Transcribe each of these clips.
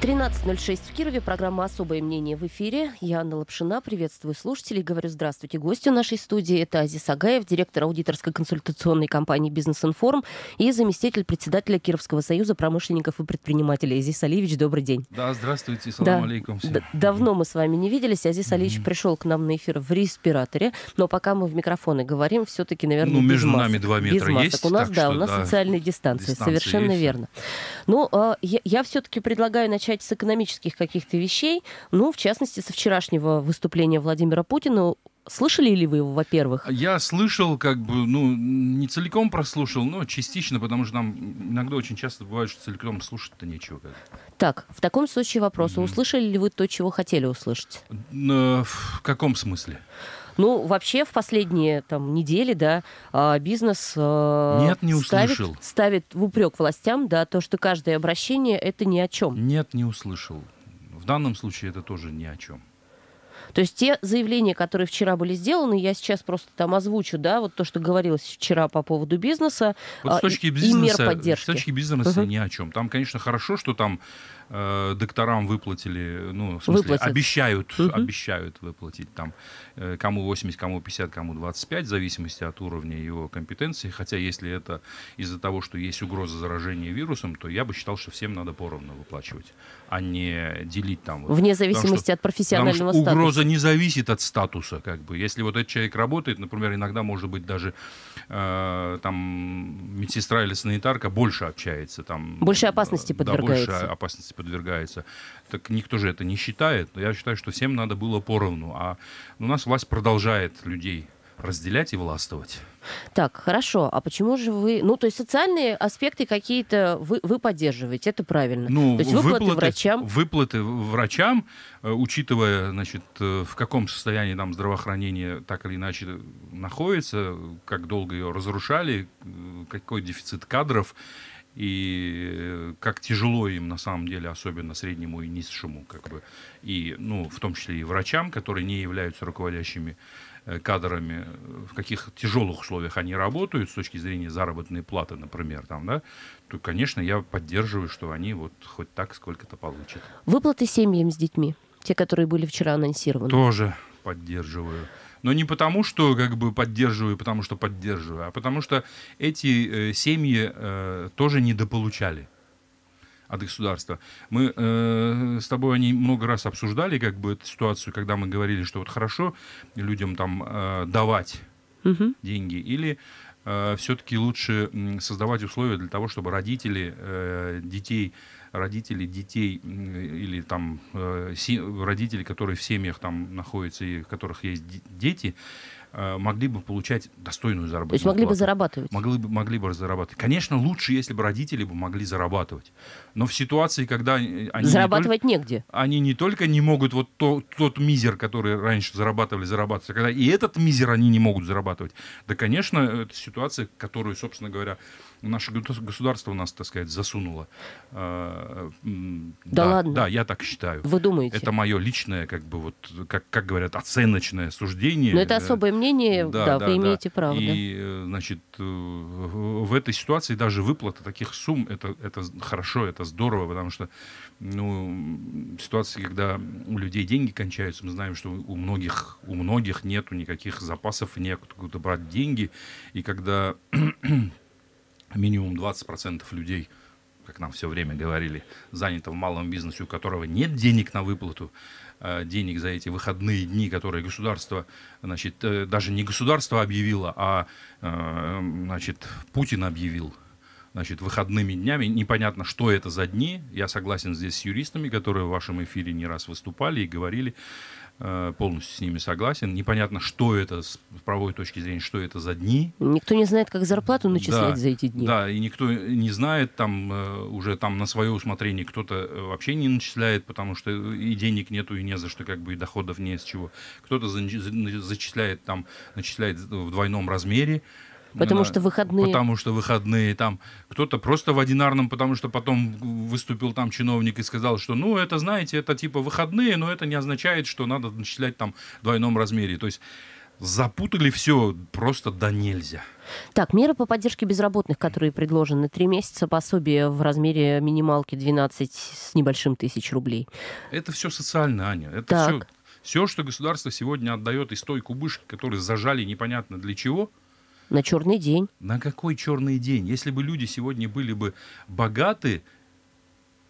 13.06 в Кирове. Программа «Особое мнение» в эфире. Я Анна Лапшина. Приветствую слушателей. Говорю здравствуйте гостю нашей студии. Это Азис Агаев, директор аудиторской консультационной компании «Бизнес-информ» и заместитель председателя Кировского союза промышленников и предпринимателей. Азис Алиевич, добрый день. Да, здравствуйте. Салам да. алейкум. Всем. Давно мы с вами не виделись. Азис Алиевич mm-hmm. пришел к нам на эфир в респираторе. Но пока мы в микрофоны говорим, все-таки, наверное, Ну, между без масок. два метра без масок. есть. У нас, да, что, у нас да. социальная дистанция. дистанция Совершенно есть. верно. Но ну, а, я, я все-таки предлагаю начать начать с экономических каких-то вещей. Ну, в частности, со вчерашнего выступления Владимира Путина Слышали ли вы его, во-первых? Я слышал, как бы, ну, не целиком прослушал, но частично, потому что нам иногда очень часто бывает, что целиком слушать-то нечего. Как так, в таком случае вопрос. Mm-hmm. Услышали ли вы то, чего хотели услышать? Э, в каком смысле? Ну, вообще в последние там, недели да, а, бизнес а, Нет, не ставит, услышал. ставит в упрек властям да, то, что каждое обращение это ни о чем. Нет, не услышал. В данном случае это тоже ни о чем. То есть те заявления, которые вчера были сделаны, я сейчас просто там озвучу, да, вот то, что говорилось вчера по поводу бизнеса, вот с а, точки бизнеса и мер поддержки. С точки бизнеса угу. ни о чем. Там, конечно, хорошо, что там э, докторам выплатили, ну, в смысле, Выплатят. обещают, угу. обещают выплатить там э, кому 80, кому 50, кому 25, в зависимости от уровня его компетенции. Хотя если это из-за того, что есть угроза заражения вирусом, то я бы считал, что всем надо поровну выплачивать, а не делить там. Вот, Вне зависимости потому, что, от профессионального потому, что статуса. Угроза не зависит от статуса, как бы. Если вот этот человек работает, например, иногда может быть даже э, там медсестра или санитарка больше общается, там больше э, опасности подвергается. Да, больше опасности подвергается. Так никто же это не считает. Я считаю, что всем надо было поровну. А у нас власть продолжает людей разделять и властвовать. Так, хорошо. А почему же вы... Ну, то есть социальные аспекты какие-то вы, вы поддерживаете, это правильно. Ну, то есть выплаты, выплаты врачам... Выплаты врачам, э, учитывая, значит, э, в каком состоянии там здравоохранение так или иначе находится, как долго ее разрушали, э, какой дефицит кадров, и э, как тяжело им на самом деле, особенно среднему и низшему, как бы, и, ну, в том числе и врачам, которые не являются руководящими э, кадрами, э, в каких тяжелых условиях они работают с точки зрения заработной платы, например, там, да, то, конечно, я поддерживаю, что они вот хоть так сколько-то получат. Выплаты семьям с детьми, те, которые были вчера анонсированы. Тоже поддерживаю но не потому, что как бы поддерживаю, потому что поддерживаю, а потому что эти э, семьи э, тоже недополучали от государства. Мы э, с тобой они много раз обсуждали как бы эту ситуацию, когда мы говорили, что вот хорошо людям там э, давать угу. деньги или э, все-таки лучше создавать условия для того, чтобы родители э, детей родители детей или там э, родители, которые в семьях там находятся и в которых есть дети, э, могли бы получать достойную заработную То есть могли бы зарабатывать? Могли бы, могли бы зарабатывать. Конечно, лучше, если бы родители бы могли зарабатывать. Но в ситуации, когда они... Зарабатывать не негде. Они не только не могут вот то, тот мизер, который раньше зарабатывали, зарабатывать, когда и этот мизер они не могут зарабатывать. Да, конечно, это ситуация, которую, собственно говоря, наше государство нас, так сказать, засунуло. Э, да, да ладно? Да, я так считаю. Вы думаете? Это мое личное, как бы вот, как, как говорят, оценочное суждение. Но это особое мнение, э, да, да, да вы да, имеете да. право. И, да. Э, значит, в этой ситуации даже выплата таких сумм, это, это хорошо, это здорово, потому что, ну, ситуации, когда у людей деньги кончаются, мы знаем, что у многих, у многих нету никаких запасов, некуда брать деньги, и когда минимум 20% людей, как нам все время говорили, занято в малом бизнесе, у которого нет денег на выплату, э, денег за эти выходные дни, которые государство, значит, э, даже не государство объявило, а, э, значит, Путин объявил, значит, выходными днями. Непонятно, что это за дни. Я согласен здесь с юристами, которые в вашем эфире не раз выступали и говорили, Э, полностью с ними согласен. Непонятно, что это с правовой точки зрения, что это за дни. Никто не знает, как зарплату начислять да, за эти дни. Да, и никто не знает, там э, уже там на свое усмотрение кто-то э, вообще не начисляет, потому что и денег нету, и не за что, как бы и доходов не с чего. Кто-то зачисляет там, начисляет в двойном размере, Потому да, что выходные... Потому что выходные там. Кто-то просто в одинарном, потому что потом выступил там чиновник и сказал, что, ну, это, знаете, это типа выходные, но это не означает, что надо начислять там в двойном размере. То есть запутали все просто да нельзя. Так, меры по поддержке безработных, которые предложены. Три месяца пособие в размере минималки 12 с небольшим тысяч рублей. Это все социально, Аня. Это так. все... Все, что государство сегодня отдает из той кубышки, которую зажали непонятно для чего, на черный день. На какой черный день? Если бы люди сегодня были бы богаты,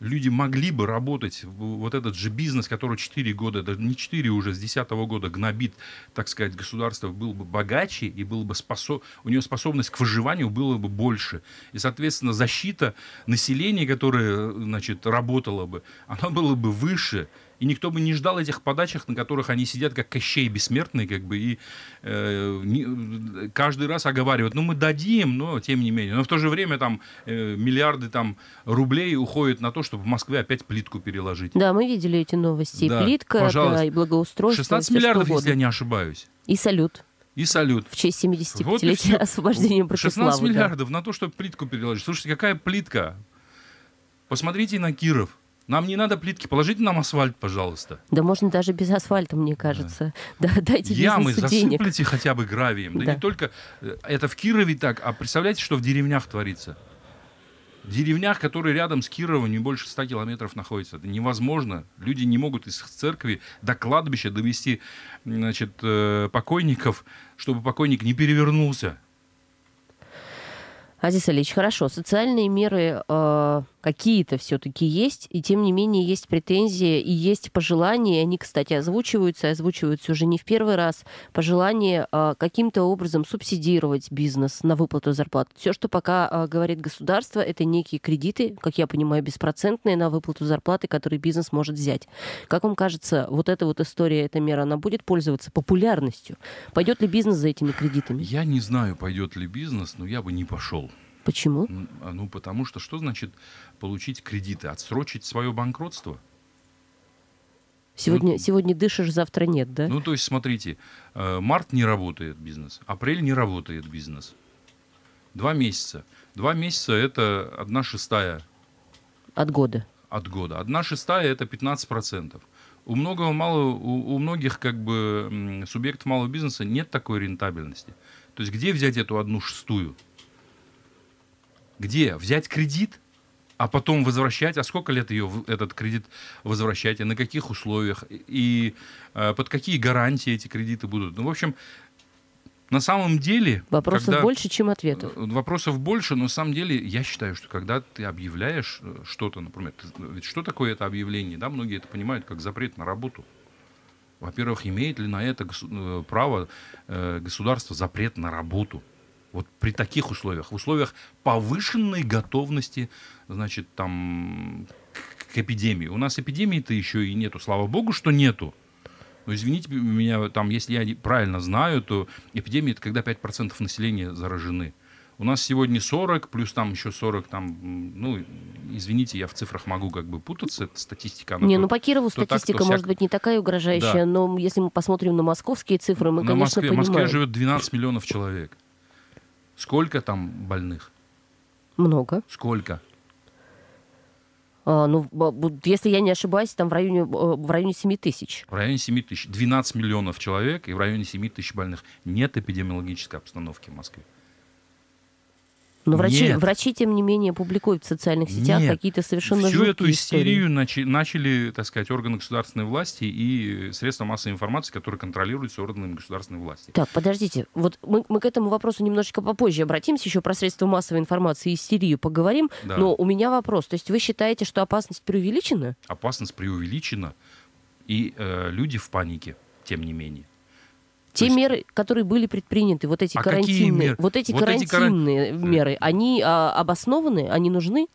люди могли бы работать вот этот же бизнес, который 4 года, даже не 4 уже, с 10 года гнобит, так сказать, государство, был бы богаче и был бы способ... у него способность к выживанию было бы больше. И, соответственно, защита населения, которое, э, значит, работало бы, она была бы выше, и никто бы не ждал этих подачек, на которых они сидят как кощей бессмертные, как бы, и э, не, каждый раз оговаривают, ну, мы дадим, но тем не менее. Но в то же время там э, миллиарды там рублей уходят на то, чтобы в Москве опять плитку переложить. Да, мы видели эти новости. Да, Плитка, пожалуйста. и благоустройство. 16 миллиардов, если я не ошибаюсь. И салют и салют. В честь 75-летия вот освобождения Братиславы. 16 миллиардов да. на то, чтобы плитку переложить. Слушайте, какая плитка? Посмотрите на Киров. Нам не надо плитки, положите нам асфальт, пожалуйста. Да можно даже без асфальта, мне кажется. Да, да дайте Ямы засыплите денег. хотя бы гравием. Да, да не только... Э, это в Кирове так, а представляете, что в деревнях творится? В деревнях, которые рядом с Кировом, не больше 100 километров находятся. Это невозможно. Люди не могут из церкви до кладбища довести значит, э, покойников, чтобы покойник не перевернулся. Азиз Алич, хорошо, социальные меры э, какие-то все-таки есть, и тем не менее есть претензии и есть пожелания, они, кстати, озвучиваются, озвучиваются уже не в первый раз, пожелание э, каким-то образом субсидировать бизнес на выплату зарплат. Все, что пока э, говорит государство, это некие кредиты, как я понимаю, беспроцентные на выплату зарплаты, которые бизнес может взять. Как вам кажется, вот эта вот история, эта мера, она будет пользоваться популярностью? Пойдет ли бизнес за этими кредитами? Я не знаю, пойдет ли бизнес, но я бы не пошел. Почему? А, ну, потому что что значит получить кредиты? Отсрочить свое банкротство? Сегодня, ну, сегодня дышишь, завтра нет, да? Ну, то есть, смотрите, э, март не работает бизнес, апрель не работает бизнес. Два месяца. Два месяца – это одна шестая. От года. От года. Одна шестая – это 15%. У многого мало, у, у многих как бы субъектов малого бизнеса нет такой рентабельности. То есть где взять эту одну шестую? Где? Взять кредит, а потом возвращать, а сколько лет ее этот кредит возвращать, и на каких условиях, и э, под какие гарантии эти кредиты будут. Ну, в общем, на самом деле... Вопросов когда, больше, чем ответов. Э, вопросов больше, но на самом деле я считаю, что когда ты объявляешь э, что-то, например, ты, ну, ведь что такое это объявление, да, многие это понимают как запрет на работу. Во-первых, имеет ли на это госу- э, право э, государство запрет на работу? Вот при таких условиях, в условиях повышенной готовности, значит, там, к, к эпидемии. У нас эпидемии-то еще и нету, слава богу, что нету. Но извините меня, там, если я правильно знаю, то эпидемия это когда 5% населения заражены. У нас сегодня 40, плюс там еще 40, там, ну, извините, я в цифрах могу как бы путаться, это статистика. не, то, ну по Кирову статистика так, может всяк... быть не такая угрожающая, да. но если мы посмотрим на московские цифры, мы, на конечно, Москве, понимаем. В Москве живет 12 миллионов человек. Сколько там больных? Много. Сколько? А, ну, если я не ошибаюсь, там в районе, э, в районе 7 тысяч. В районе 7 тысяч. 12 миллионов человек и в районе 7 тысяч больных. Нет эпидемиологической обстановки в Москве. Но врачи, Нет. врачи, тем не менее, публикуют в социальных сетях Нет. какие-то совершенно Всю эту истерию начали, начали, так сказать, органы государственной власти и э, средства массовой информации, которые контролируются органами государственной власти. Так, подождите. Вот мы, мы к этому вопросу немножечко попозже обратимся. Еще про средства массовой информации и истерию поговорим. Да. Но у меня вопрос. То есть вы считаете, что опасность преувеличена? Опасность преувеличена. И э, люди в панике, тем не менее. Те есть... меры, которые были предприняты, вот эти а карантинные, вот эти вот карантинные эти каран... меры, они а, обоснованы, они нужны?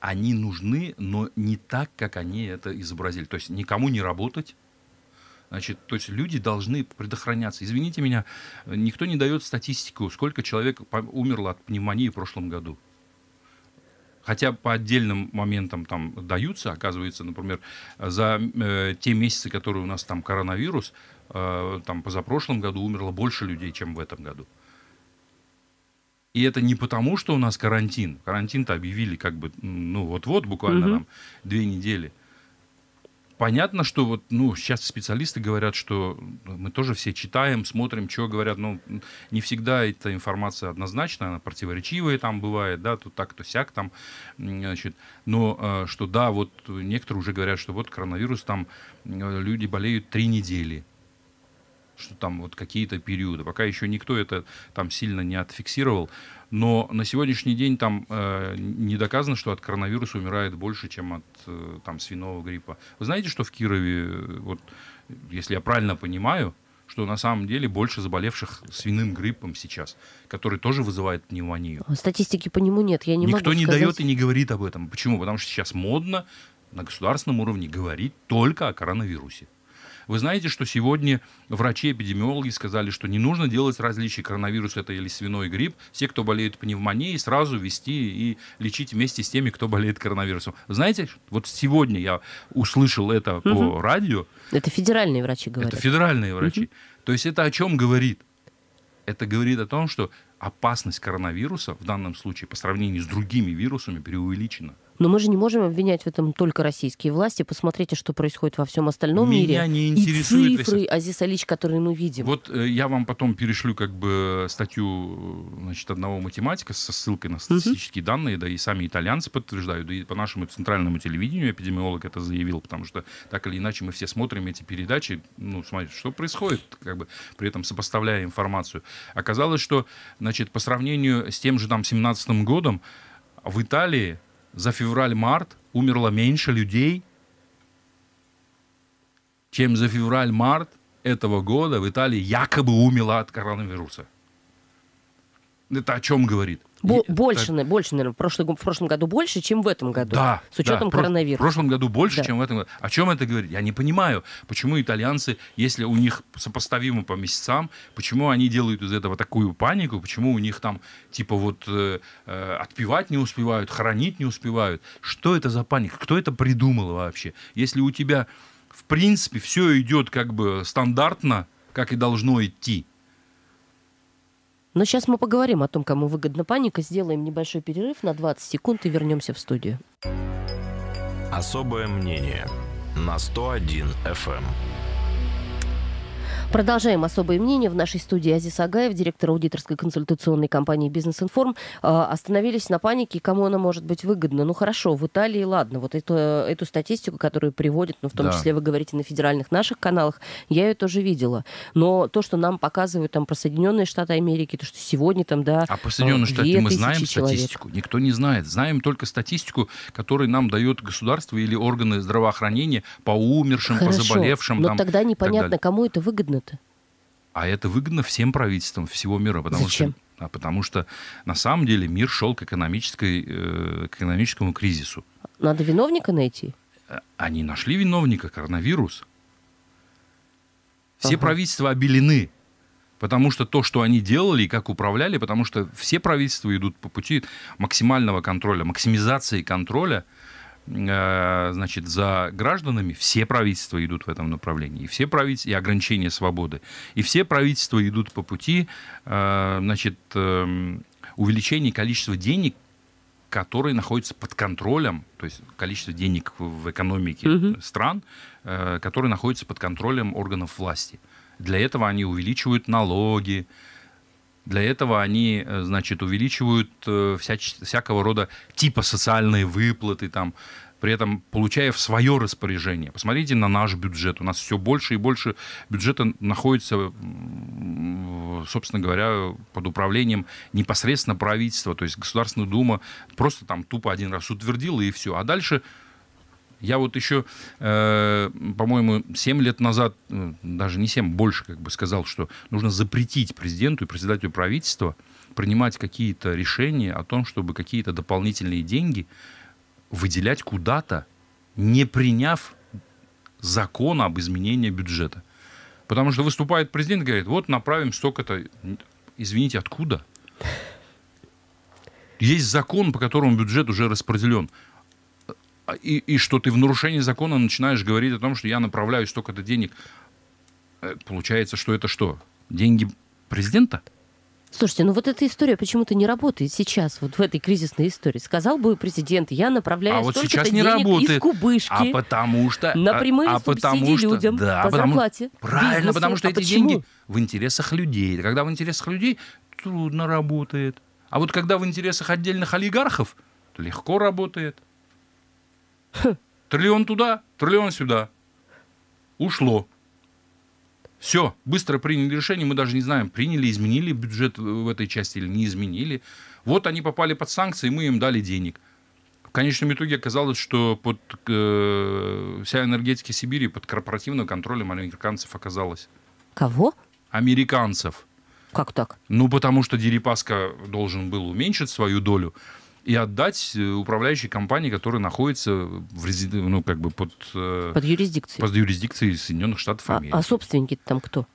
Они нужны, но не так, как они это изобразили. То есть никому не работать. Значит, то есть люди должны предохраняться. Извините меня, никто не дает статистику, сколько человек умерло от пневмонии в прошлом году. Хотя по отдельным моментам там даются, оказывается, например, за э, те месяцы, которые у нас там коронавирус, Э, там позапрошлом году умерло больше людей, чем в этом году. И это не потому, что у нас карантин. Карантин-то объявили как бы, ну, вот-вот, буквально угу. там две недели. Понятно, что вот, ну, сейчас специалисты говорят, что ну, мы тоже все читаем, смотрим, что говорят, но не всегда эта информация однозначна, она противоречивая там бывает, да, то так, то сяк там, значит, но э, что да, вот некоторые уже говорят, что вот коронавирус там, э, люди болеют три недели, что там вот какие-то периоды. Пока еще никто это там сильно не отфиксировал. Но на сегодняшний день там э, не доказано, что от коронавируса умирает больше, чем от э, там свиного гриппа. Вы знаете, что в Кирове, э, вот, если я правильно понимаю, что на самом деле больше заболевших свиным гриппом сейчас, который тоже вызывает пневмонию. Статистики по нему нет, я не Никто могу Никто не сказать... дает и не говорит об этом. Почему? Потому что сейчас модно на государственном уровне говорить только о коронавирусе. Вы знаете, что сегодня врачи-эпидемиологи сказали, что не нужно делать различий коронавирус это или свиной грипп. Все, кто болеет пневмонией, сразу вести и лечить вместе с теми, кто болеет коронавирусом. знаете, вот сегодня я услышал это угу. по радио. Это федеральные врачи говорят. Это федеральные врачи. Угу. То есть это о чем говорит? Это говорит о том, что опасность коронавируса в данном случае по сравнению с другими вирусами преувеличена. Но мы же не можем обвинять в этом только российские власти. Посмотрите, что происходит во всем остальном Меня мире. Меня не интересует. И цифры если... Азиз Алич, которые мы видим. Вот э, я вам потом перешлю как бы статью э, значит, одного математика со ссылкой на статистические угу. данные, да и сами итальянцы подтверждают, да и по нашему центральному телевидению эпидемиолог это заявил, потому что так или иначе мы все смотрим эти передачи, ну, смотрите, что происходит, как бы при этом сопоставляя информацию. Оказалось, что, значит, Значит, по сравнению с тем же там 17 годом, в Италии за февраль-март умерло меньше людей, чем за февраль-март этого года в Италии якобы умерло от коронавируса. Это о чем говорит? Бо- и, э, больше, так... больше, наверное, в прошлом, в прошлом году больше, чем в этом году. Да. С учетом да, коронавируса. В прошлом году больше, да. чем в этом году. О чем это говорит? Я не понимаю, почему итальянцы, если у них сопоставимо по месяцам, почему они делают из этого такую панику, почему у них там типа вот э, э отпевать не успевают, хранить не успевают. Что это за паника? Кто это придумал вообще? Если у тебя в принципе все идет как бы стандартно, как и должно идти, но сейчас мы поговорим о том, кому выгодна паника, сделаем небольшой перерыв на 20 секунд и вернемся в студию. Особое мнение на 101 FM. Продолжаем особое мнение. В нашей студии Азиз Агаев, директор аудиторской консультационной компании «Бизнес-информ». А, остановились на панике, кому она может быть выгодна. Ну хорошо, в Италии, ладно, вот эту, эту статистику, которую приводят, ну в том да. числе вы говорите на федеральных наших каналах, я ее тоже видела. Но то, что нам показывают там про Соединенные Штаты Америки, то, что сегодня там, да, А про Соединенные а, Штаты мы знаем человек. статистику? Никто не знает. Знаем только статистику, которую нам дает государство или органы здравоохранения по умершим, Хорошо, по заболевшим. Но там, тогда непонятно, кому это выгодно минуты. А это выгодно всем правительствам всего мира, потому Зачем? что а потому что на самом деле мир шел к, экономической, э, к экономическому кризису. Надо виновника найти. Э, они нашли виновника, коронавирус. Все ага. правительства обелены, потому что то, что они делали и как управляли, потому что все правительства идут по пути максимального контроля, максимизации контроля, Э, значит, за гражданами, все правительства идут в этом направлении, и все правительства, и ограничения свободы, и все правительства идут по пути, э, значит, эм, увеличения количества денег, которые находятся под контролем, то есть количество денег в экономике угу. стран, э, которые находятся под контролем органов власти. Для этого они увеличивают налоги, для этого они, э, значит, увеличивают э, всяч, всякого рода типа социальные выплаты, там, при этом получая в свое распоряжение. Посмотрите на наш бюджет. У нас все больше и больше бюджета находится, собственно говоря, под управлением непосредственно правительства. То есть Государственная Дума просто там тупо один раз утвердила и все. А дальше я вот еще, э, по-моему, 7 лет назад, э, даже не 7, больше как бы сказал, что нужно запретить президенту и председателю правительства принимать какие-то решения о том, чтобы какие-то дополнительные деньги выделять куда-то, не приняв закон об изменении бюджета. Потому что выступает президент и говорит, вот направим столько-то. Извините, откуда? Есть закон, по которому бюджет уже распределен. А, и, и что ты в нарушении закона начинаешь говорить о том, что я направляю столько-то денег. Э, получается, что это что? Деньги президента? Слушайте, ну вот эта история почему-то не работает сейчас, вот в этой кризисной истории. Сказал бы президент, я направляю а вот сейчас не денег работает. из а кубышки. А потому что... А, на прямые а, а потому что, людям да, по потому, зарплате. Правильно, бизнесу. потому что а эти почему? деньги в интересах людей. Когда в интересах людей, трудно работает. А вот когда в интересах отдельных олигархов, легко работает. Триллион туда, триллион сюда. Ушло. Все, быстро приняли решение, мы даже не знаем, приняли, изменили бюджет в этой части или не изменили. Вот они попали под санкции, мы им дали денег. В конечном итоге оказалось, что под, э, вся энергетика Сибири под корпоративным контролем американцев оказалась. Кого? Американцев. Как так? Ну, потому что Дерипаска должен был уменьшить свою долю и отдать э, управляющей компании, которая находится в резид... ну, как бы под, э, под, юрисдикцией. под юрисдикцией Соединенных Штатов а, Америки. А, а собственники там кто?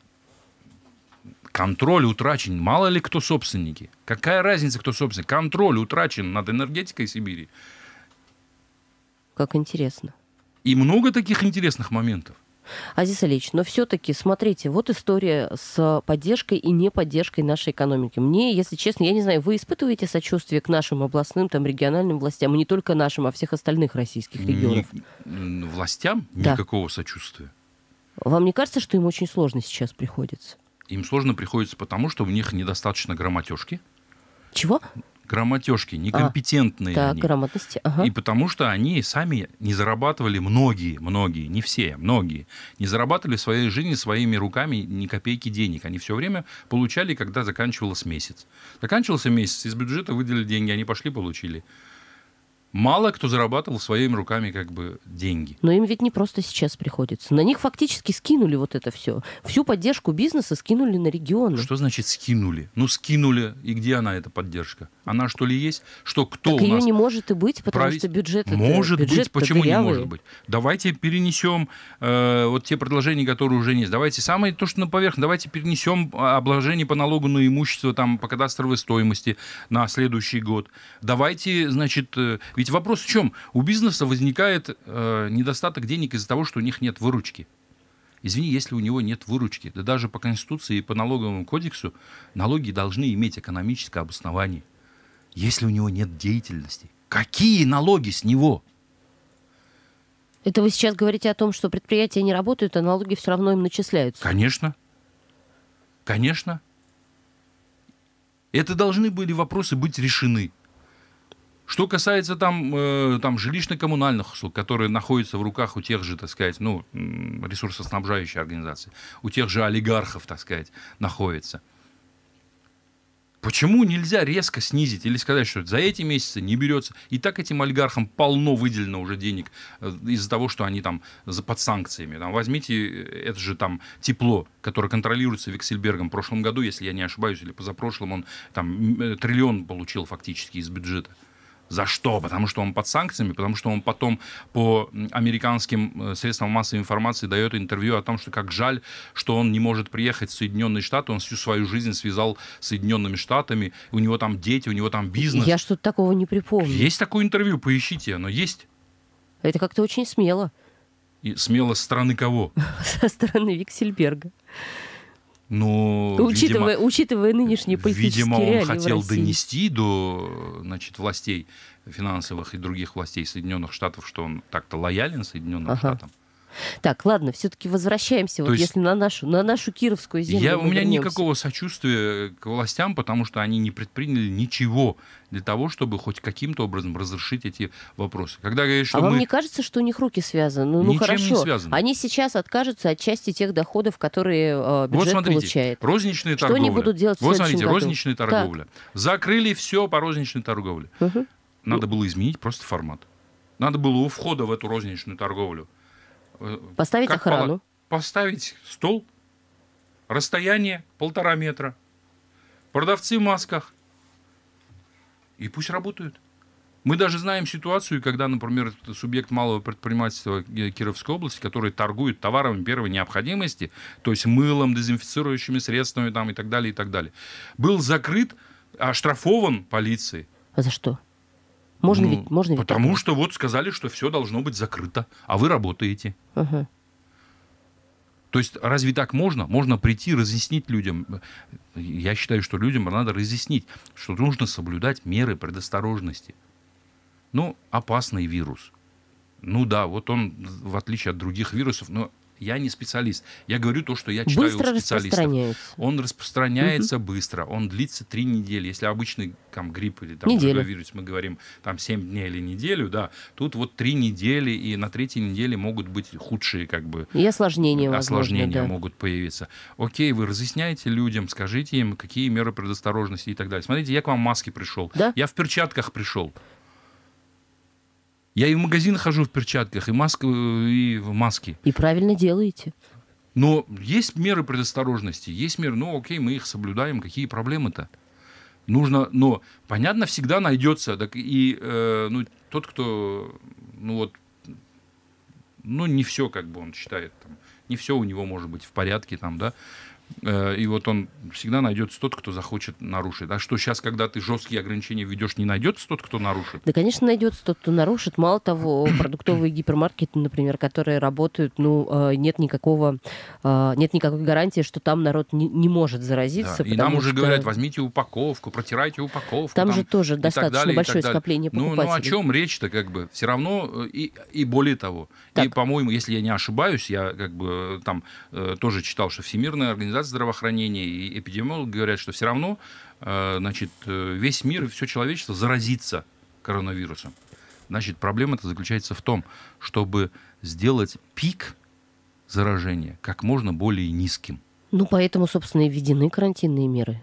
Контроль утрачен. Мало ли кто собственники. Какая разница, кто собственник? Контроль утрачен над энергетикой Сибири. Как интересно. И много таких интересных моментов. Азиз Ильич, но все-таки, смотрите, вот история с поддержкой и не поддержкой нашей экономики. Мне, если честно, я не знаю, вы испытываете сочувствие к нашим областным, там, региональным властям, и не только нашим, а всех остальных российских регионов? Ни... Властям да. никакого сочувствия. Вам не кажется, что им очень сложно сейчас приходится? Им сложно приходится потому, что у них недостаточно грамотежки. Чего? грамотежки, а, некомпетентные. А, они. грамотности. Ага. И потому что они сами не зарабатывали многие, многие, не все, многие, не зарабатывали в своей жизни своими руками ни копейки денег. Они все время получали, когда заканчивался месяц. Заканчивался месяц, из бюджета выделили деньги, они пошли, получили мало кто зарабатывал своими руками как бы деньги. Но им ведь не просто сейчас приходится. На них фактически скинули вот это все. Всю поддержку бизнеса скинули на регионы. Что значит скинули? Ну скинули, и где она эта поддержка? Она что ли есть? Что кто так у ее не может и быть, потому править... что бюджет Может бюджет быть, почему дырявый? не может быть? Давайте перенесем э, вот те предложения, которые уже есть. Давайте самое то, что на поверхность, давайте перенесем обложение по налогу на имущество там по кадастровой стоимости на следующий год. Давайте, значит, э, ведь вопрос в чем? У бизнеса возникает э, недостаток денег из-за того, что у них нет выручки. Извини, если у него нет выручки, да даже по Конституции и по налоговому кодексу налоги должны иметь экономическое обоснование. Если у него нет деятельности, какие налоги с него? Это вы сейчас говорите о том, что предприятия не работают, а налоги все равно им начисляются. Конечно. Конечно. Это должны были вопросы быть решены. Что касается там, э, там жилищно-коммунальных услуг, которые находятся в руках у тех же, так сказать, ну, ресурсоснабжающей организации, у тех же олигархов, так сказать, находятся. Почему нельзя резко снизить или сказать, что за эти месяцы не берется? И так этим олигархам полно выделено уже денег э, из-за того, что они там под санкциями. Там, возьмите э, это же там тепло, которое контролируется Вексельбергом. В прошлом году, если я не ошибаюсь, или позапрошлом, он там э, триллион получил фактически из бюджета. За что? Потому что он под санкциями, потому что он потом по американским э, средствам массовой информации дает интервью о том, что как жаль, что он не может приехать в Соединенные Штаты, он всю свою жизнь связал с Соединенными Штатами, у него там дети, у него там бизнес. Я что-то такого не припомню. Есть такое интервью, поищите, оно есть. Это как-то очень смело. И смело со стороны кого? Со стороны Виксельберга. Но, ну, учитывая, видимо, учитывая нынешние политические Видимо, он хотел донести до значит, властей финансовых и других властей Соединенных Штатов, что он так-то лоялен Соединенным ага. Штатам. Так, ладно, все-таки возвращаемся, То вот есть... если на нашу, на нашу Кировскую землю. Я, у меня вернемся. никакого сочувствия к властям, потому что они не предприняли ничего для того, чтобы хоть каким-то образом разрешить эти вопросы. Когда говорят, а что а мы... вам не кажется, что у них руки связаны? Ну, ну Ничем хорошо. Не связаны. Они сейчас откажутся от части тех доходов, которые э, бюджет вот смотрите, получает. Розничная что торговля. они будут делать вот в следующем смотрите, году? розничная торговля. Так. Закрыли все по розничной торговле. Угу. Надо было изменить просто формат. Надо было у входа в эту розничную торговлю Э, Поставить как охрану. Палат? Поставить стол, расстояние полтора метра, продавцы в масках. И пусть работают. Мы даже знаем ситуацию, когда, например, субъект малого предпринимательства э, Кировской области, который торгует товарами первой необходимости, то есть мылом, дезинфицирующими средствами там, и так далее, и так далее, был закрыт, оштрафован полицией. А за что? Можно ну, ведь, можно потому ведь. что вот сказали, что все должно быть закрыто, а вы работаете. Ага. То есть разве так можно? Можно прийти, разъяснить людям. Я считаю, что людям надо разъяснить, что нужно соблюдать меры предосторожности. Ну, опасный вирус. Ну да, вот он, в отличие от других вирусов, но я не специалист. Я говорю то, что я читаю быстро у специалистов. Он распространяется угу. быстро, он длится три недели. Если обычный там, грипп или там, коронавирус, мы говорим там семь дней или неделю, да, тут вот три недели, и на третьей неделе могут быть худшие как бы... И осложнения, Осложнения возможно, да. могут появиться. Окей, вы разъясняете людям, скажите им, какие меры предосторожности и так далее. Смотрите, я к вам в маске пришел, да? я в перчатках пришел. Я и в магазин хожу в перчатках, и, маску, э, и в маске. И правильно делаете. Но есть меры предосторожности, есть меры, ну окей, мы их соблюдаем, какие проблемы-то? Нужно, но понятно, всегда найдется, так и э, ну, тот, кто, ну вот, ну не все, как бы он считает, там, не все у него может быть в порядке, там, да, Э, и вот он всегда найдется тот, кто захочет нарушить. А что сейчас, когда ты жесткие ограничения ведешь, не найдется тот, кто нарушит? Да, конечно, найдется тот, кто нарушит. Мало того, продуктовые гипермаркеты, например, которые работают, ну, э, нет никакого, э, нет никакой гарантии, что там народ не, не может заразиться. Да. И нам уже что... говорят, возьмите упаковку, протирайте упаковку. Там, там же тоже достаточно далее, большое скопление покупателей. Ну, ну о чем речь-то, как бы? Все равно, и, и более того, так. и, по-моему, если я не ошибаюсь, я как бы там тоже читал, что Всемирная организация кандидат здравоохранения и эпидемиологи говорят, что все равно э, значит, э, весь мир и все человечество заразится коронавирусом. Значит, проблема-то заключается в том, чтобы сделать пик заражения как можно более низким. Ну, поэтому, собственно, и введены карантинные меры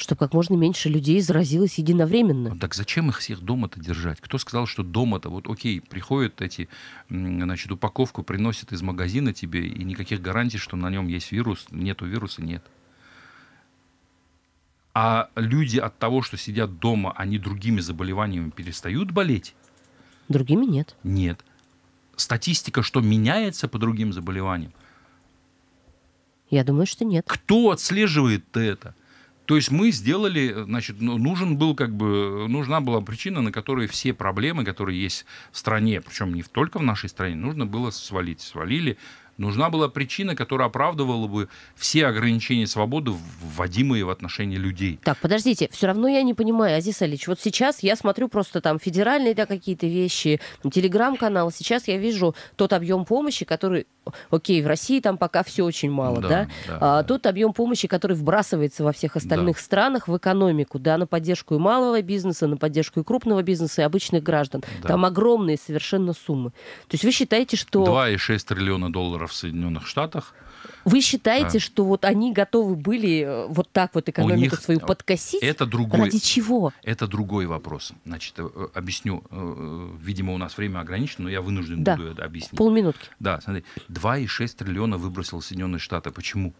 чтобы как можно меньше людей заразилось единовременно. А так зачем их всех дома-то держать? Кто сказал, что дома-то? Вот окей, приходят эти, значит, упаковку приносят из магазина тебе, и никаких гарантий, что на нем есть вирус, нету вируса, нет. А люди от того, что сидят дома, они другими заболеваниями перестают болеть? Другими нет. Нет. Статистика, что меняется по другим заболеваниям? Я думаю, что нет. Кто отслеживает это? То есть мы сделали, значит, ну, нужен был как бы, нужна была причина, на которой все проблемы, которые есть в стране, причем не только в нашей стране, нужно было свалить. Свалили Нужна была причина, которая оправдывала бы все ограничения свободы, вводимые в отношении людей. Так, подождите, все равно я не понимаю, Азиз Алич, вот сейчас я смотрю просто там федеральные да, какие-то вещи, телеграм-канал, сейчас я вижу тот объем помощи, который, окей, в России там пока все очень мало, да, да? да а, тот объем помощи, который вбрасывается во всех остальных да. странах в экономику, да, на поддержку и малого бизнеса, на поддержку и крупного бизнеса, и обычных граждан. Да. Там огромные совершенно суммы. То есть вы считаете, что... 2,6 триллиона долларов в Соединенных Штатах. Вы считаете, да. что вот они готовы были э, вот так вот экономику них... свою э, подкосить? Это другой. Ради чего? Это другой вопрос. Значит, э, объясню. Видимо, у нас время ограничено, но я вынужден да. буду это объяснить. Полминутки. Да, смотри. 2,6 триллиона выбросил Соединенные Штаты. Почему?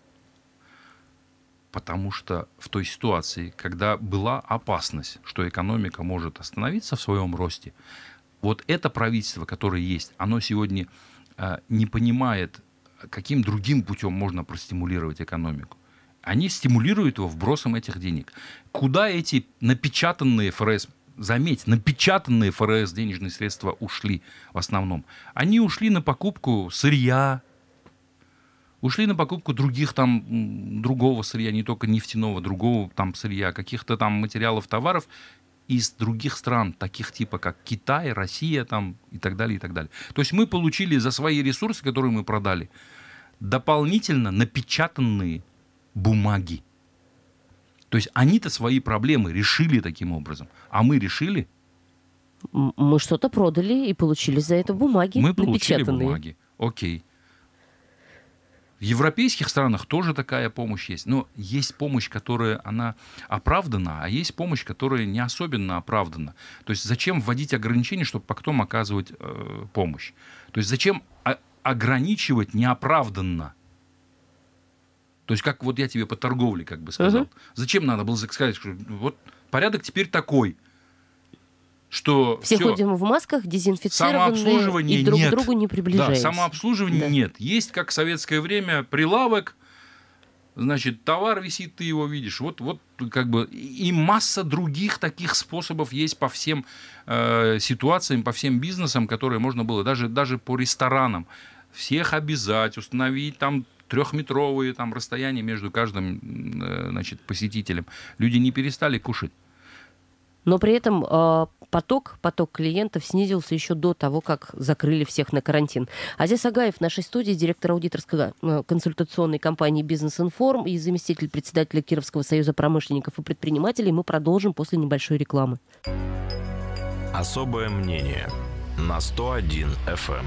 Потому что в той ситуации, когда была опасность, что экономика может остановиться в своем росте, вот это правительство, которое есть, оно сегодня а, не понимает, каким другим путем можно простимулировать экономику. Они стимулируют его вбросом этих денег. Куда эти напечатанные ФРС, заметь, напечатанные ФРС денежные средства ушли в основном? Они ушли на покупку сырья, ушли на покупку других там, другого сырья, не только нефтяного, другого там сырья, каких-то там материалов, товаров, из других стран, таких типа как Китай, Россия там и так далее, и так далее. То есть мы получили за свои ресурсы, которые мы продали, дополнительно напечатанные бумаги. То есть они-то свои проблемы решили таким образом, а мы решили... Мы что-то продали и получили за это бумаги Мы получили бумаги, окей. В европейских странах тоже такая помощь есть. Но есть помощь, которая она оправдана, а есть помощь, которая не особенно оправдана. То есть зачем вводить ограничения, чтобы потом оказывать э, помощь? То есть зачем ограничивать неоправданно? То есть как вот я тебе по торговле как бы сказал. Uh-huh. Зачем надо было сказать, что вот порядок теперь такой – что все, все ходим в масках, дезинфицированные и друг нет. к другу не приближаемся. Да, самообслуживания да. нет. Есть, как в советское время, прилавок, значит, товар висит, ты его видишь. Вот, вот как бы и масса других таких способов есть по всем э, ситуациям, по всем бизнесам, которые можно было, даже, даже по ресторанам. Всех обязать, установить там трехметровые там расстояния между каждым э, значит, посетителем. Люди не перестали кушать но при этом э, поток, поток клиентов снизился еще до того, как закрыли всех на карантин. Азиз Агаев в нашей студии, директор аудиторской э, консультационной компании «Бизнес-информ» и заместитель председателя Кировского союза промышленников и предпринимателей. Мы продолжим после небольшой рекламы. Особое мнение на 101 FM.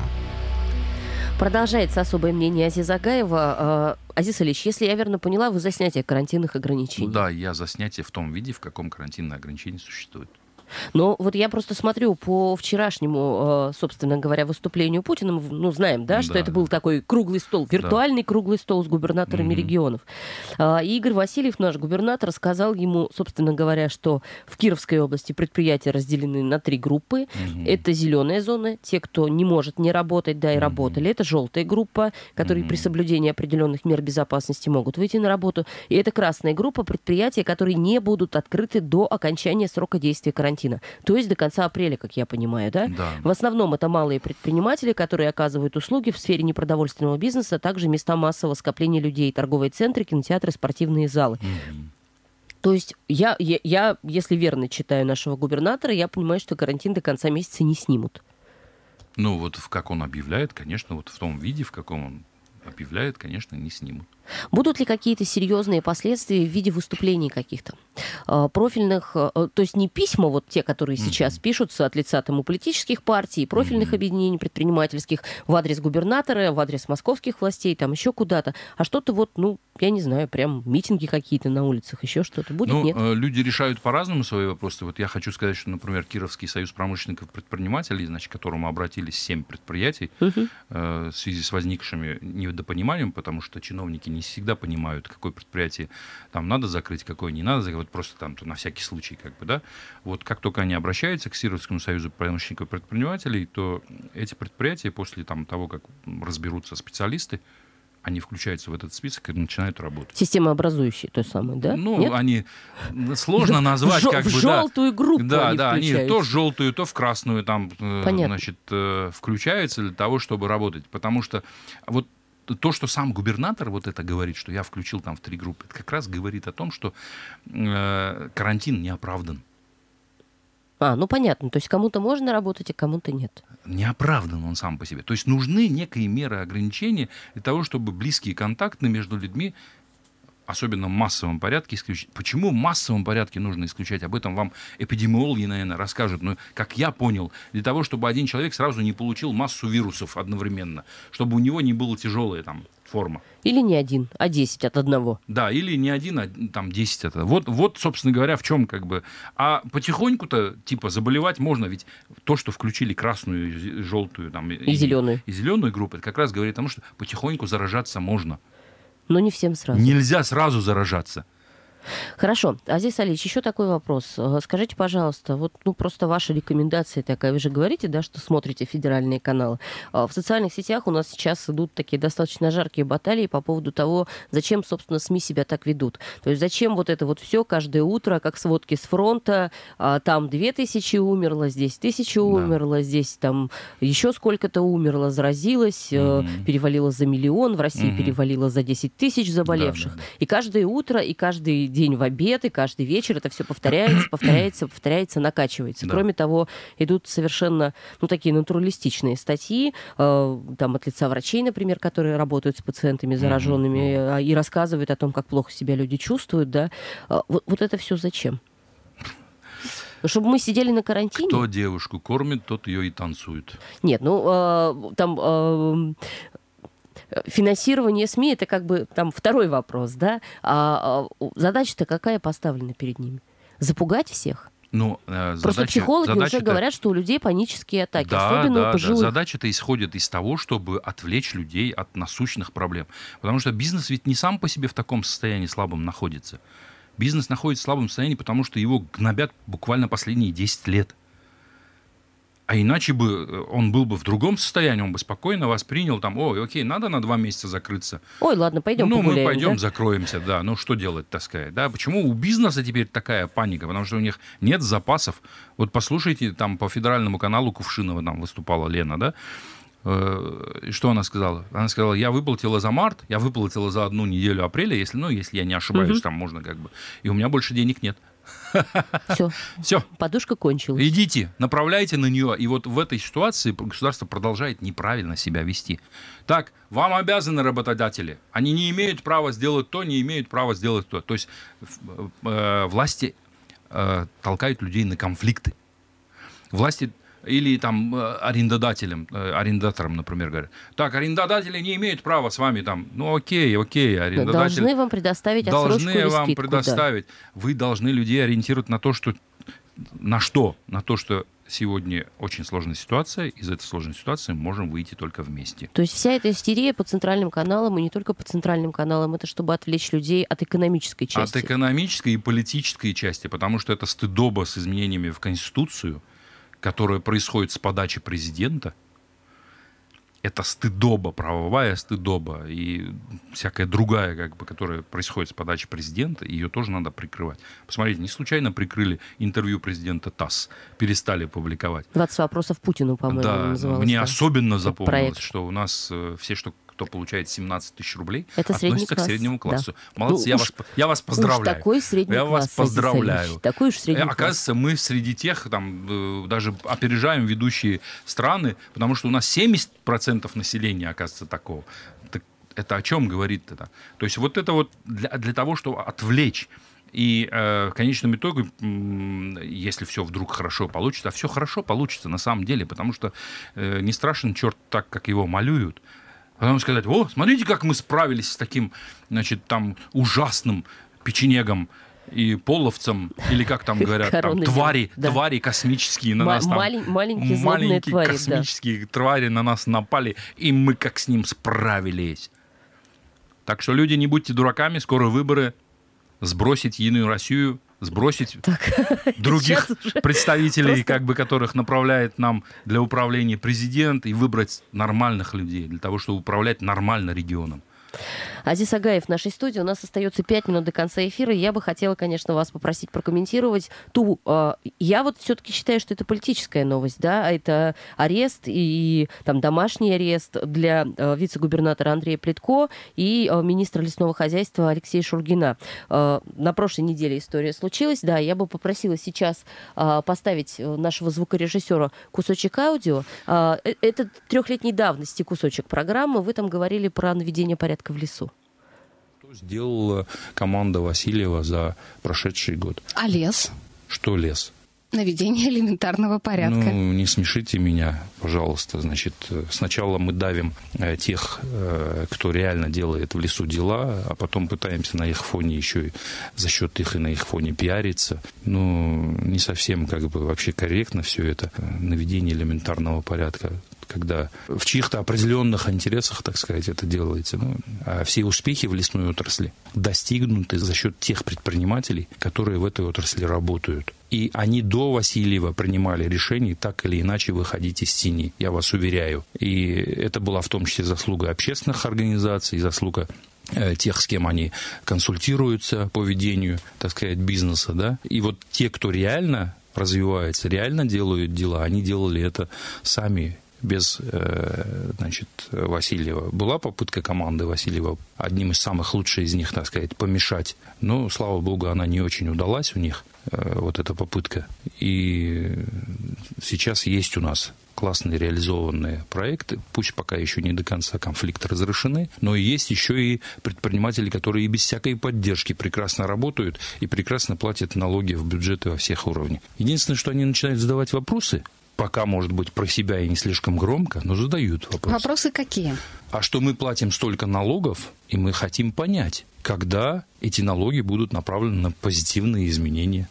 Продолжается особое мнение Азиза Гаева. Э, Азиз Ильич, если я верно поняла, вы за снятие карантинных ограничений. Да, я за снятие в том виде, в каком карантинные ограничения существуют. Но вот я просто смотрю по вчерашнему, э, собственно говоря, выступлению Путина. Мы ну, знаем, да, что да. это был такой круглый стол, виртуальный да. круглый стол с губернаторами угу. регионов. А, Игорь Васильев, наш губернатор, сказал ему, собственно говоря, что в Кировской области предприятия разделены на три группы. Угу. Это зеленая зона, те, кто не может не работать, да, и угу. работали. Это желтая группа, которые угу. при соблюдении определенных мер безопасности могут выйти на работу. И это красная группа предприятия, которые не будут открыты до окончания срока действия карантина карантина. То есть до конца апреля, как я понимаю, да? Да. В основном это малые предприниматели, которые оказывают услуги в сфере непродовольственного бизнеса, а также места массового скопления людей, торговые центры, кинотеатры, спортивные залы. То есть я, я, я, если верно читаю нашего губернатора, я понимаю, что карантин до конца месяца не снимут. Ну вот в как он объявляет, конечно, вот в том виде, в каком он объявляет, конечно, не снимут. Будут ли какие-то серьезные последствия в виде выступлений каких-то а, профильных, а, а, то есть не письма, вот те, которые сейчас пишутся от лица там, у политических партий, профильных объединений предпринимательских в адрес губернатора, в адрес московских властей, там еще куда-то, а что-то вот, ну, я не знаю, прям митинги какие-то на улицах, еще что-то будет, ну, нет? Э, люди решают по-разному свои вопросы. Вот я хочу сказать, что, например, Кировский союз промышленников предпринимателей, значит, к которому обратились семь предприятий угу. в связи с возникшими недопониманием, потому что чиновники не всегда понимают, какое предприятие там надо закрыть, какое не надо закрыть, вот просто там то на всякий случай как бы, да. Вот как только они обращаются к Сировскому союзу промышленников предпринимателей, то эти предприятия после там того, как разберутся специалисты, они включаются в этот список и начинают работать. Системообразующие, то самое, да? Ну, Нет? они сложно назвать в, как в бы. желтую да, группу. Да, они да, включаются. они то в желтую, то в красную там, э, Понятно. значит, э, включаются для того, чтобы работать, потому что вот то, что сам губернатор вот это говорит, что я включил там в три группы, это как раз говорит о том, что э, карантин не оправдан. А, ну понятно, то есть кому-то можно работать, а кому-то нет. Неоправдан, он сам по себе. То есть нужны некие меры ограничения для того, чтобы близкие контакты между людьми особенно в массовом порядке исключить. Почему в массовом порядке нужно исключать? Об этом вам эпидемиологи, наверное, расскажут. Но, как я понял, для того, чтобы один человек сразу не получил массу вирусов одновременно, чтобы у него не было тяжелая там форма. Или не один, а 10 от одного. Да, или не один, а там 10 от одного. Вот, вот, собственно говоря, в чем как бы... А потихоньку-то, типа, заболевать можно, ведь то, что включили красную, желтую там, и, и зеленую. И зеленую группу, это как раз говорит о том, что потихоньку заражаться можно. Но не всем сразу. Нельзя сразу заражаться. Хорошо. а здесь, Алич, еще такой вопрос. Э, скажите, пожалуйста, вот ну просто ваша рекомендация такая. Вы же говорите, да, что смотрите федеральные каналы. А, в социальных сетях у нас сейчас идут такие достаточно жаркие баталии по поводу того, зачем, собственно, СМИ себя так ведут. То есть зачем вот это вот все каждое утро, как сводки с фронта, а, там две тысячи умерло, здесь тысяча да. умерло, здесь там еще сколько-то умерло, заразилось, mm-hmm. перевалило за миллион, в России mm-hmm. перевалило за 10 тысяч заболевших. Да, да, да. И каждое утро, и каждый день в обед и каждый вечер это все повторяется, повторяется, повторяется, накачивается. Да. Кроме того, идут совершенно, ну, такие натуралистичные статьи, э, там, от лица врачей, например, которые работают с пациентами зараженными mm-hmm. и рассказывают о том, как плохо себя люди чувствуют, да. Э, вот, вот это все зачем? Ну, чтобы мы сидели на карантине. Кто девушку кормит, тот ее и танцует. Нет, ну э, там э, финансирование СМИ это как бы там второй вопрос, да? А, а задача-то какая поставлена перед ними? Запугать всех? Ну, э, Просто психологи задача уже говорят, что у людей панические атаки, да, особенно да, у пожилых. Да. Задача-то исходит из того, чтобы отвлечь людей от насущных проблем. Потому что бизнес ведь не сам по себе в таком состоянии слабом находится. Бизнес находится в слабом состоянии, потому что его гнобят буквально последние 10 лет. А иначе бы э, он был бы в другом состоянии, он бы спокойно вас принял, там, ой, окей, надо на два месяца закрыться. Ой, ладно, пойдем Ну, мы пойдем, да? закроемся, да, ну что делать, так сказать, да. Почему у бизнеса теперь такая паника? Потому что у них нет запасов. Вот послушайте, там по федеральному каналу Кувшинова там выступала Лена, да, э, что она сказала? Она сказала, я выплатила за март, я выплатила за одну неделю апреля, если, ну, если я не ошибаюсь, угу. там можно как бы, и у меня больше денег нет. Все. Все. Подушка кончилась. Идите, направляйте на нее. И вот в этой ситуации государство продолжает неправильно себя вести. Так, вам обязаны работодатели. Они не имеют права сделать то, не имеют права сделать то. То есть э, власти э, толкают людей на конфликты. Власти или там э, арендодателем, э, арендатором, например, говорят. Так, арендодатели не имеют права с вами там, ну окей, окей, арендодатели... Должны вам предоставить Должны вам скидку, предоставить. Да. Вы должны людей ориентировать на то, что на что? На то, что сегодня очень сложная ситуация, из этой сложной ситуации мы можем выйти только вместе. То есть вся эта истерия по центральным каналам, и не только по центральным каналам, это чтобы отвлечь людей от экономической части. От экономической и политической части, потому что это стыдоба с изменениями в Конституцию – которое происходит с подачи президента, это стыдоба, правовая стыдоба и всякая другая, как бы, которая происходит с подачи президента, ее тоже надо прикрывать. Посмотрите, не случайно прикрыли интервью президента ТАСС, перестали публиковать. 20 вопросов Путину, по-моему, Да, мне да? особенно запомнилось, Проект. что у нас э, все, что кто получает 17 тысяч рублей, Это относится класс. к среднему классу. Да. Ну Молодцы, ну, я, уж, вас, я вас поздравляю. такой средний я класс, вас поздравляю. Такой уж средний э, Оказывается, класс. мы среди тех, там, э, даже опережаем ведущие страны, потому что у нас 70% населения, оказывается, такого. Так это о чем говорит это? То есть вот это вот для, для того, чтобы отвлечь и э, в конечном итоге, если все вдруг хорошо получится, а все хорошо получится на самом деле, потому что э, не страшен черт так, как его малюют, Потом сказать, о, смотрите, как мы справились с таким, значит, там ужасным печенегом и половцам, или как там говорят, там, твари, да. твари космические на М- нас там, маленькие, маленькие твари, космические да. твари на нас напали, и мы как с ним справились. Так что люди, не будьте дураками, скоро выборы, сбросить Единую Россию сбросить так, других представителей, просто... как бы которых направляет нам для управления президент, и выбрать нормальных людей для того, чтобы управлять нормально регионом. Азиз Агаев в нашей студии. У нас остается 5 минут до конца эфира. Я бы хотела, конечно, вас попросить прокомментировать ту... Э, я вот все-таки считаю, что это политическая новость, да, а это арест и там домашний арест для э, вице-губернатора Андрея Плитко и э, министра лесного хозяйства Алексея Шургина. Э, на прошлой неделе история случилась, да, я бы попросила сейчас э, поставить нашего звукорежиссера кусочек аудио. Э, это трехлетней давности кусочек программы. Вы там говорили про наведение порядка в лесу. Сделала команда Васильева за прошедший год. А лес? Что лес? наведение элементарного порядка. Ну, не смешите меня, пожалуйста. Значит, сначала мы давим э, тех, э, кто реально делает в лесу дела, а потом пытаемся на их фоне еще и за счет их и на их фоне пиариться. Ну, не совсем как бы вообще корректно все это. Э, наведение элементарного порядка когда в чьих-то определенных интересах, так сказать, это делаете. Ну, а все успехи в лесной отрасли достигнуты за счет тех предпринимателей, которые в этой отрасли работают. И они до Васильева принимали решение так или иначе выходить из тени, я вас уверяю. И это была в том числе заслуга общественных организаций, заслуга э, тех, с кем они консультируются по ведению, так сказать, бизнеса, да. И вот те, кто реально развивается, реально делают дела, они делали это сами без э, значит, Васильева. Была попытка команды Васильева, одним из самых лучших из них, так сказать, помешать. Но, ну, слава богу, она не очень удалась у них, э, вот эта попытка. И сейчас есть у нас классные реализованные проекты, пусть пока еще не до конца конфликт разрешены, но есть еще и предприниматели, которые и без всякой поддержки прекрасно работают и прекрасно платят налоги в бюджеты во всех уровнях. Единственное, что они начинают задавать вопросы, пока, может быть, про себя и не слишком громко, но задают вопросы. Вопросы какие? А что мы платим столько налогов, и мы хотим понять, когда эти налоги будут направлены на позитивные изменения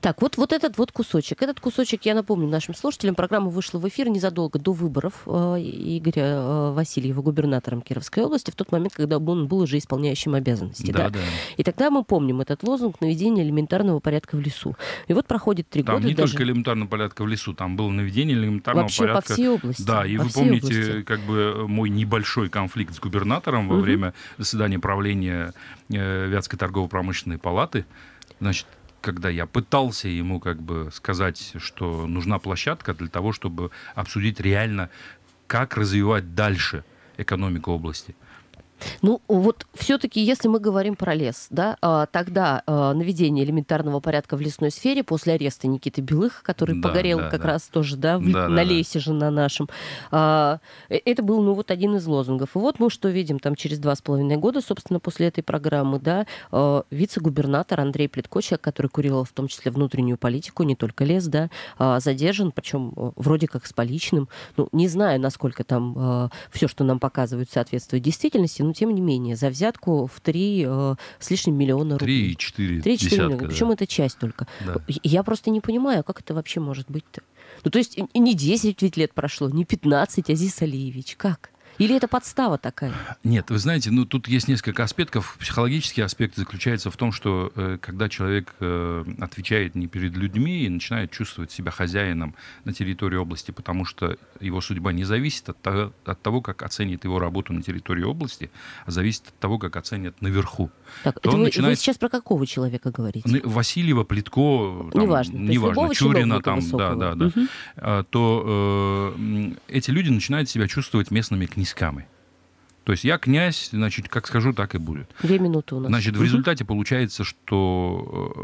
так, вот, вот этот вот кусочек. Этот кусочек, я напомню нашим слушателям, программа вышла в эфир незадолго до выборов э, Игоря э, Васильева губернатором Кировской области, в тот момент, когда он был уже исполняющим обязанности. Да, да. да. И тогда мы помним этот лозунг «Наведение элементарного порядка в лесу». И вот проходит три года. Там не даже... только элементарного порядка в лесу, там было наведение элементарного Вообще порядка... по всей области. Да, и по вы помните, области. как бы э, мой небольшой конфликт с губернатором во угу. время заседания правления Вятской торгово-промышленной палаты. Значит, когда я пытался ему как бы сказать, что нужна площадка для того, чтобы обсудить реально, как развивать дальше экономику области. Ну, вот все-таки, если мы говорим про лес, да, а, тогда а, наведение элементарного порядка в лесной сфере после ареста Никиты Белых, который да, погорел да, как да. раз тоже, да, в, да, на да, лесе же на нашем, а, э, это был, ну, вот один из лозунгов. И вот мы что видим там через два с половиной года, собственно, после этой программы, да, вице-губернатор Андрей Плетко, человек, который курил в том числе внутреннюю политику, не только лес, да, задержан, причем э, вроде как с поличным. Ну, не знаю, насколько там все, что нам показывают, соответствует действительности, но но тем не менее, за взятку в 3 э, с лишним миллиона рублей. 3,4 миллиона. Да. Причем это часть только. Да. Я просто не понимаю, а как это вообще может быть-то. Ну, то есть не 10 ведь лет прошло, не 15, Азиз Алиевич, как? Или это подстава такая? Нет, вы знаете, ну тут есть несколько аспектов. Психологический аспект заключается в том, что э, когда человек э, отвечает не перед людьми и начинает чувствовать себя хозяином на территории области, потому что его судьба не зависит от, того, от того, как оценит его работу на территории области, а зависит от того, как оценят наверху. Так, это вы, начинает... вы сейчас про какого человека говорите? Ну, Васильева, Плитко, там, неважно, неважно Чурина, там, да, да, да. Угу. А, то э, эти люди начинают себя чувствовать местными князьями князьками. То есть я князь, значит, как скажу, так и будет. Две минуты у нас. Значит, в результате получается, что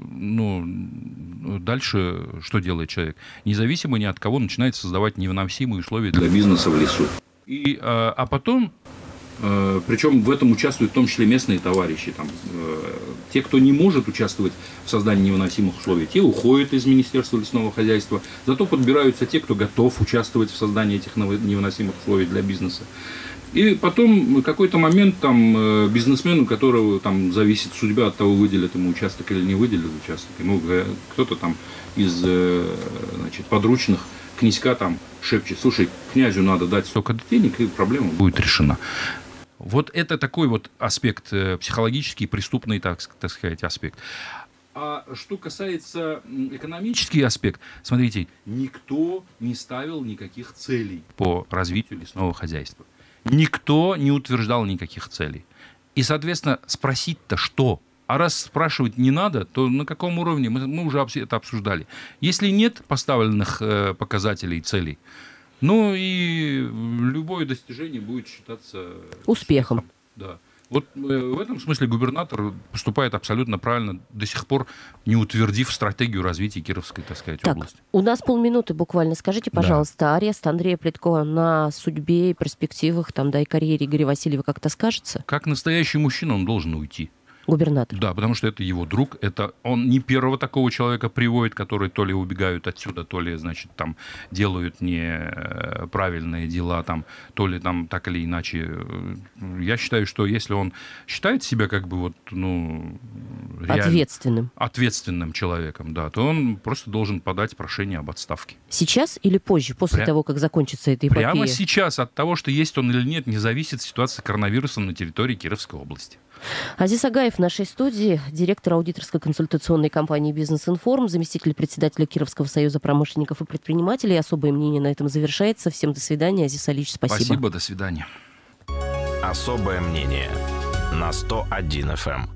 э, ну, дальше что делает человек? Независимо ни от кого начинает создавать невыносимые условия для, для бизнеса в лесу. И, а, а потом Э, Причем в этом участвуют в том числе местные товарищи. Там, э, те, кто не может участвовать в создании невыносимых условий, те уходят из Министерства лесного хозяйства. Зато подбираются те, кто готов участвовать в создании этих невыносимых условий для бизнеса. И потом какой-то момент там э, бизнесмен, у которого там зависит судьба от того, выделят ему участок или не выделят участок. Ему кто-то там из значит, подручных князька там шепчет, слушай, князю надо дать столько денег, и проблема будет решена. Вот это такой вот аспект э, психологический, преступный, так, так сказать, аспект. А что касается экономический аспект, смотрите, никто не ставил никаких целей по развитию лесного хозяйства. Никто не утверждал никаких целей. И, соответственно, спросить-то что? А раз спрашивать не надо, то на каком уровне? Мы, мы уже это обсуждали. Если нет поставленных э, показателей, целей, ну и любое достижение будет считаться успехом. успехом. Да. Вот э, в этом смысле губернатор поступает абсолютно правильно, до сих пор не утвердив стратегию развития Кировской, так сказать, так, области. У нас полминуты буквально. Скажите, пожалуйста, да. арест Андрея Плиткова на судьбе и перспективах там, да, и карьере Игоря Васильева как-то скажется? Как настоящий мужчина он должен уйти. Губернатор. Да, потому что это его друг. Это он не первого такого человека приводит, который то ли убегают отсюда, то ли, значит, там делают неправильные э, дела, там, то ли там так или иначе. Э, я считаю, что если он считает себя как бы вот, ну... Реально, ответственным. Ответственным человеком, да, то он просто должен подать прошение об отставке. Сейчас или позже, после Пря... того, как закончится эта эпопея? Прямо сейчас. От того, что есть он или нет, не зависит ситуация с коронавирусом на территории Кировской области. Азиз Агаев в нашей студии, директор аудиторской консультационной компании «Бизнес-информ», заместитель председателя Кировского союза промышленников и предпринимателей. Особое мнение на этом завершается. Всем до свидания. Азиз Алич, спасибо. Спасибо, до свидания. Особое мнение на 101 FM.